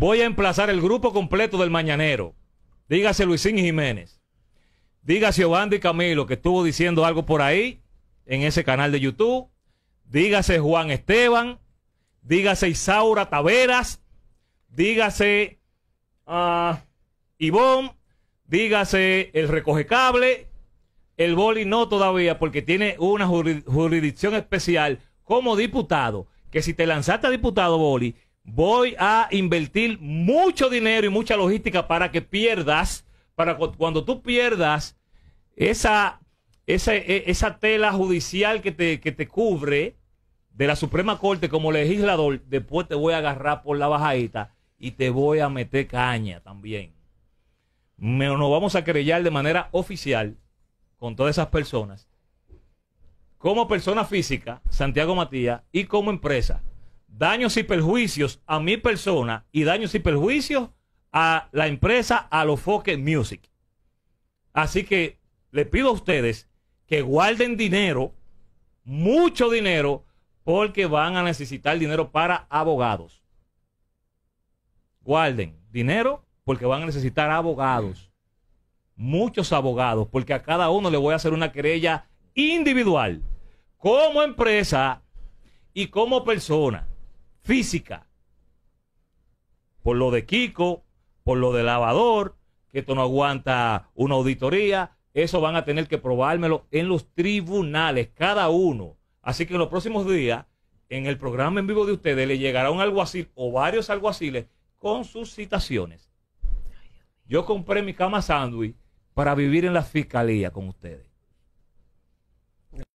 Voy a emplazar el grupo completo del Mañanero. Dígase Luisín Jiménez. Dígase Obando Camilo, que estuvo diciendo algo por ahí, en ese canal de YouTube. Dígase Juan Esteban. Dígase Isaura Taveras. Dígase Ah, Ivón. Dígase el Recoge Cable. El Boli no todavía, porque tiene una jurisdicción especial como diputado. Que si te lanzaste a diputado, Boli, voy a invertir mucho dinero y mucha logística para que pierdas, para cuando tú pierdas esa, esa, e, esa tela judicial que te, cubre de la Suprema Corte como legislador, después te voy a agarrar por la bajadita y te voy a meter caña también. nos vamos a querellar de manera oficial con todas esas personas. Como persona física, Santiago Matías, y como empresa, daños y perjuicios a mi persona y daños y perjuicios a la empresa, a los Focus Music. Así que les pido a ustedes que guarden dinero, mucho dinero, porque van a necesitar dinero para abogados. Guarden dinero porque van a necesitar abogados. Muchos abogados, porque a cada uno le voy a hacer una querella individual, como empresa y como persona física. Por lo de Kiko, por lo de lavador, que esto no aguanta una auditoría, eso van a tener que probármelo en los tribunales, cada uno. Así que en los próximos días, en el programa en vivo de ustedes, le llegará un alguacil o varios alguaciles con sus citaciones. Yo compré mi cama sándwich para vivir en la fiscalía con ustedes.